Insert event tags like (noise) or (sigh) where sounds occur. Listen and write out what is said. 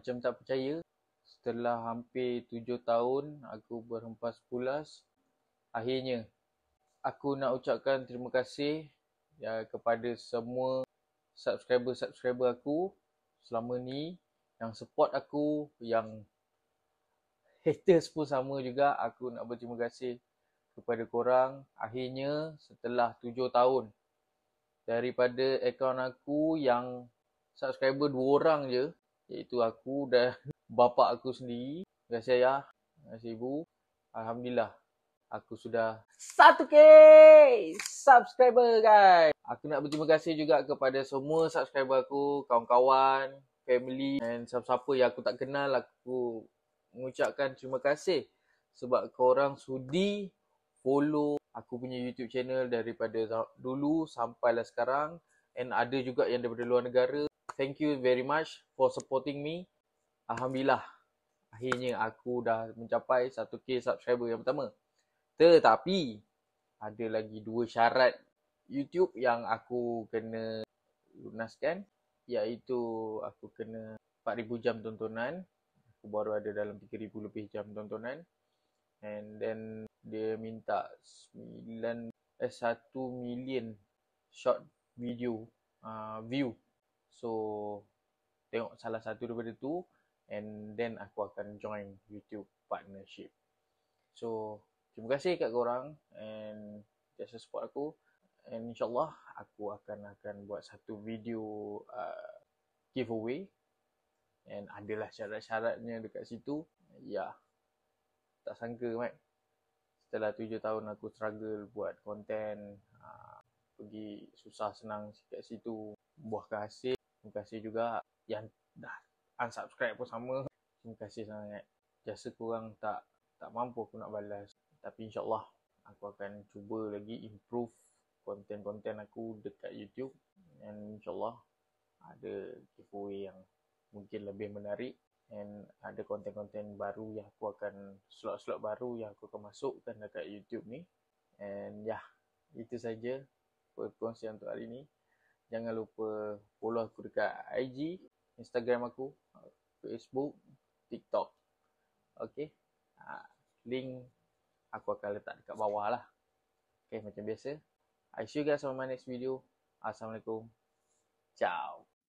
macam tak percaya setelah hampir tujuh tahun aku berhempas pulas akhirnya aku nak ucapkan terima kasih ya kepada semua subscriber-subscriber aku selama ni yang support aku yang haters pun sama juga aku nak berterima kasih kepada korang akhirnya setelah tujuh tahun daripada akaun aku yang subscriber dua orang je iaitu aku dan (laughs) bapa aku sendiri. Terima kasih ayah, terima kasih ibu. Alhamdulillah aku sudah 1k subscriber guys. Aku nak berterima kasih juga kepada semua subscriber aku, kawan-kawan, family and siapa-siapa yang aku tak kenal aku mengucapkan terima kasih sebab korang sudi follow aku punya YouTube channel daripada dulu sampailah sekarang and ada juga yang daripada luar negara thank you very much for supporting me. Alhamdulillah. Akhirnya aku dah mencapai 1k subscriber yang pertama. Tetapi ada lagi dua syarat YouTube yang aku kena lunaskan iaitu aku kena 4000 jam tontonan. Aku baru ada dalam 3000 lebih jam tontonan. And then dia minta 9 eh 1 million short video uh, view So tengok salah satu daripada tu and then aku akan join YouTube partnership. So terima kasih kat korang and just support aku and insyaallah aku akan akan buat satu video uh, giveaway and adalah syarat-syaratnya dekat situ. Ya. Yeah. Tak sangka mat. Setelah tujuh tahun aku struggle buat konten, uh, pergi susah senang dekat situ buah hasil terima kasih juga yang dah unsubscribe pun sama. Terima kasih sangat. Jasa kurang tak tak mampu aku nak balas. Tapi insyaAllah aku akan cuba lagi improve konten-konten aku dekat YouTube. Dan insyaAllah ada giveaway yang mungkin lebih menarik. And ada konten-konten baru yang aku akan slot-slot baru yang aku akan masukkan dekat YouTube ni. And yeah, itu saja perkongsian untuk hari ini jangan lupa follow aku dekat IG, Instagram aku, Facebook, TikTok. Okay. Ha, link aku akan letak dekat bawah lah. Okay, macam biasa. I see you guys on my next video. Assalamualaikum. Ciao.